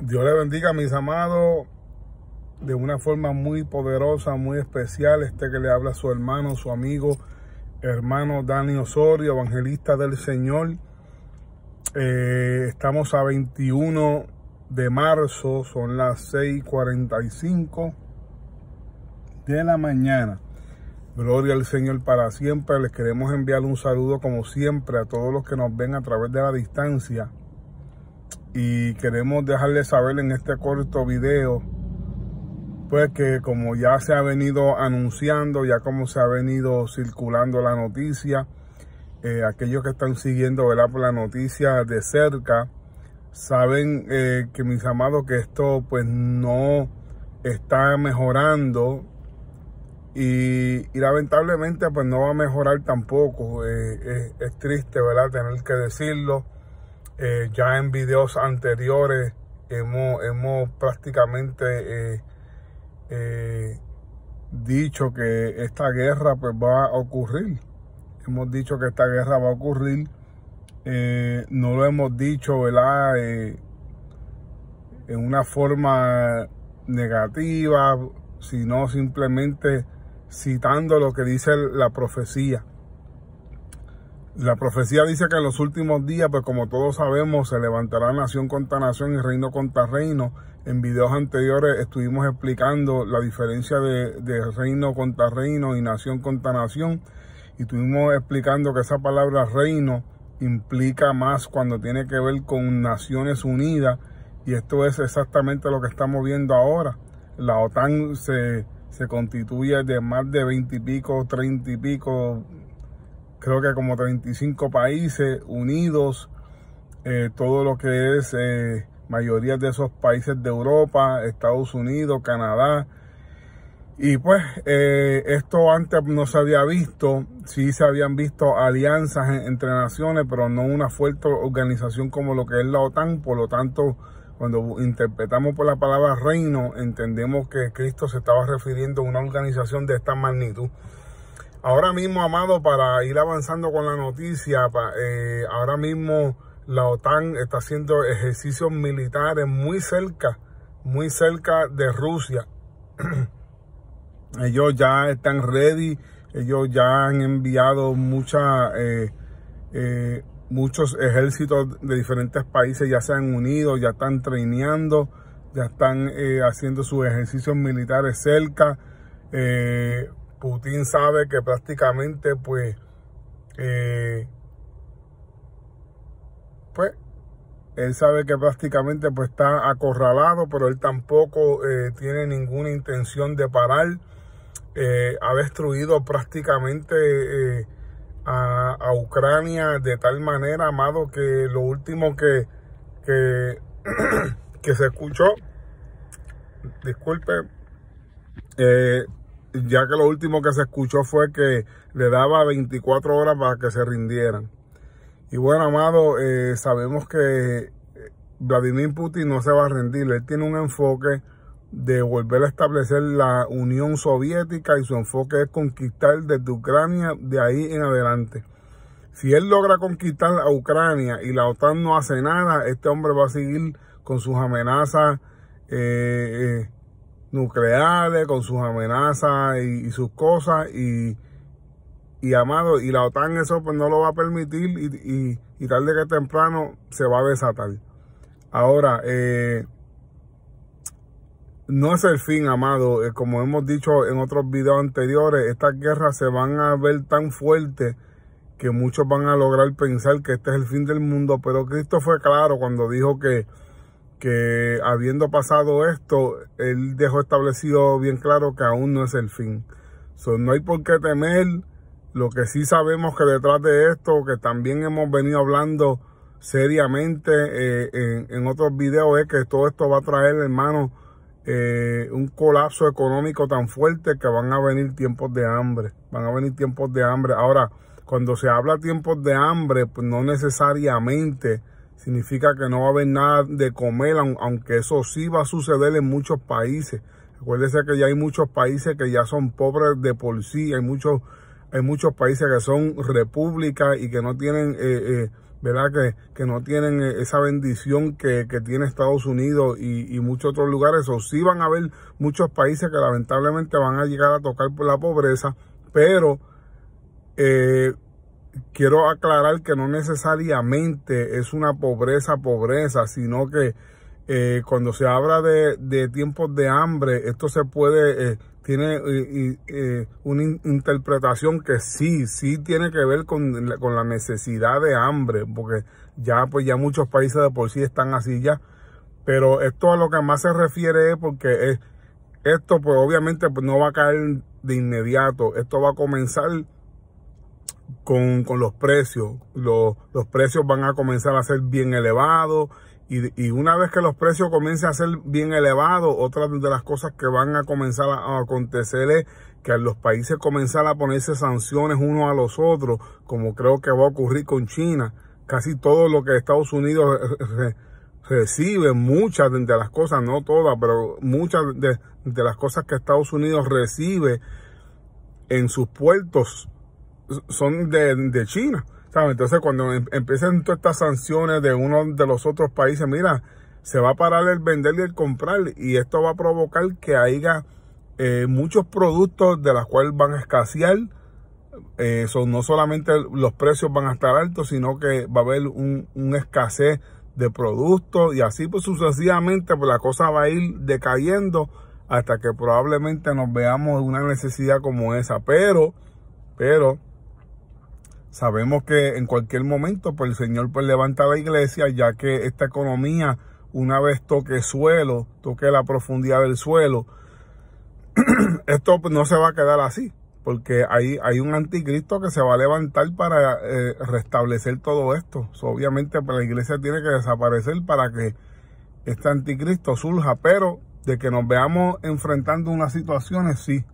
Dios le bendiga, mis amados, de una forma muy poderosa, muy especial. Este que le habla a su hermano, su amigo, hermano Dani Osorio, evangelista del Señor. Eh, estamos a 21 de marzo, son las 6:45 de la mañana. Gloria al Señor para siempre. Les queremos enviar un saludo, como siempre, a todos los que nos ven a través de la distancia y queremos dejarles saber en este corto video pues que como ya se ha venido anunciando, ya como se ha venido circulando la noticia, eh, aquellos que están siguiendo ¿verdad? la noticia de cerca, saben eh, que mis amados que esto pues no está mejorando y, lamentablemente pues no va a mejorar tampoco. Eh, es, es triste, ¿verdad? Tener que decirlo eh, ya en videos anteriores hemos, prácticamente eh, eh, dicho que esta guerra pues, va a ocurrir. Hemos dicho que esta guerra va a ocurrir. no lo hemos dicho, en una forma negativa, sino simplemente citando lo que dice la profecía. La profecía dice que en los últimos días, pues como todos sabemos, se levantará nación contra nación y reino contra reino. En videos anteriores estuvimos explicando la diferencia de, reino contra reino y nación contra nación. Y estuvimos explicando que esa palabra reino implica más cuando tiene que ver con Naciones Unidas. Y esto es exactamente lo que estamos viendo ahora. La OTAN se, se constituye de más de 20 y pico, 30 y pico creo que como 35 países unidos, eh, todo lo que es eh, mayoría de esos países de Europa, Estados Unidos, Canadá. Y pues eh, esto antes no se había visto, sí se habían visto alianzas entre naciones, pero no una fuerte organización como lo que es la OTAN. Por lo tanto, cuando interpretamos por la palabra reino, entendemos que Cristo se estaba refiriendo a una organización de esta magnitud. Ahora mismo, amado, para ir avanzando con la noticia, eh, ahora mismo la OTAN está haciendo ejercicios militares muy cerca, muy cerca de Rusia. ellos ya están ready, ellos ya han enviado eh, eh, muchos ejércitos de diferentes países, ya se han unido, ya están traineando, ya están haciendo sus ejercicios militares cerca. Putin sabe que prácticamente pues, eh, pues, él sabe que prácticamente pues está acorralado, pero él tampoco eh, tiene ninguna intención de parar. Eh, ha destruido prácticamente a, Ucrania de tal manera, amado, que lo último que, que, que se escuchó, disculpe, ya que lo último que se escuchó fue que le daba 24 horas para que se rindieran. Y bueno, amado, eh, sabemos que eh, Vladimir Putin no se va a rendir. Él tiene un enfoque de volver a establecer la Unión Soviética y su enfoque es conquistar desde Ucrania de ahí en adelante. Si él logra conquistar a Ucrania y la OTAN no hace nada, este hombre va a seguir con sus amenazas eh, eh nucleares, con sus amenazas y, sus cosas. Y, y, amado, y la OTAN eso pues no lo va a permitir y, y tarde que temprano se va a desatar. Ahora, eh, no es el fin, amado. Eh, como hemos dicho en otros videos anteriores, estas guerras se van a ver tan fuertes que muchos van a lograr pensar que este es el fin del mundo, pero Cristo fue claro cuando dijo que que habiendo pasado esto, él dejó establecido bien claro que aún no es el fin. no hay por qué temer. Lo que sí sabemos que detrás de esto, que también hemos venido hablando seriamente eh, en, otros videos, es que todo esto va a traer, hermano, eh, un colapso económico tan fuerte que van a venir tiempos de hambre. Van a venir tiempos de hambre. Ahora, cuando se habla tiempos de hambre, pues no necesariamente significa que no va a haber nada de comer, aunque eso sí va a suceder en muchos países. Acuérdese que ya hay muchos países que ya son pobres de por sí, hay muchos, hay muchos países que son repúblicas y que no tienen, eh, eh, ¿verdad? Que, que, no tienen eh, esa bendición que, que tiene Estados Unidos y, y, muchos otros lugares. O sí van a haber muchos países que lamentablemente van a llegar a tocar por la pobreza, pero eh, quiero aclarar que no necesariamente es una pobreza, pobreza, sino que eh, cuando se habla de, tiempos de hambre, esto se puede, eh, tiene eh, una interpretación que sí, sí tiene que ver con la, necesidad de hambre, porque ya, pues ya muchos países de por sí están así ya, pero esto a lo que más se refiere es porque esto pues obviamente pues, no va a caer de inmediato, esto va a comenzar con, los precios. Los, precios van a comenzar a ser bien elevados y, una vez que los precios comiencen a ser bien elevados, otra de las cosas que van a comenzar a, acontecer es que los países comenzar a ponerse sanciones unos a los otros, como creo que va a ocurrir con China. Casi todo lo que Estados Unidos recibe, muchas de las cosas, no todas, pero muchas de, de las cosas que Estados Unidos recibe en sus puertos son de, China. ¿sabes? Entonces cuando em, empiezan todas estas sanciones de uno de los otros países, mira, se va a parar el vender y el comprar y esto va a provocar que haya eh, muchos productos de los cuales van a escasear. Eh, son, no solamente los precios van a estar altos, sino que va a haber un, escasez de productos y así pues sucesivamente pues, la cosa va a ir decayendo hasta que probablemente nos veamos una necesidad como esa. Pero, pero, Sabemos que en cualquier momento pues, el Señor pues, levanta la iglesia, ya que esta economía, una vez toque suelo, toque la profundidad del suelo, esto pues, no se va a quedar así, porque hay, hay un anticristo que se va a levantar para eh, restablecer todo esto. obviamente la iglesia tiene que desaparecer para que este anticristo surja, pero de que nos veamos enfrentando unas situaciones, sí.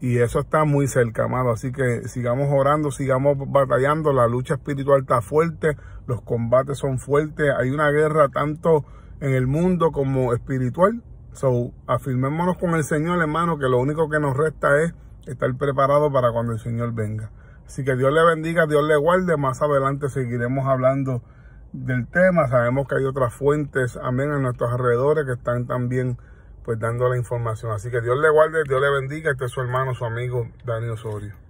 Y eso está muy cerca, amado. Así que sigamos orando, sigamos batallando. La lucha espiritual está fuerte, los combates son fuertes. Hay una guerra tanto en el mundo como espiritual. So, afirmémonos con el Señor, hermano, que lo único que nos resta es estar preparado para cuando el Señor venga. Así que Dios le bendiga, Dios le guarde. Más adelante seguiremos hablando del tema. Sabemos que hay otras fuentes, amén, en nuestros alrededores que están también pues dando la información. Así que Dios le guarde, Dios le bendiga. Este es su hermano, su amigo Daniel Osorio.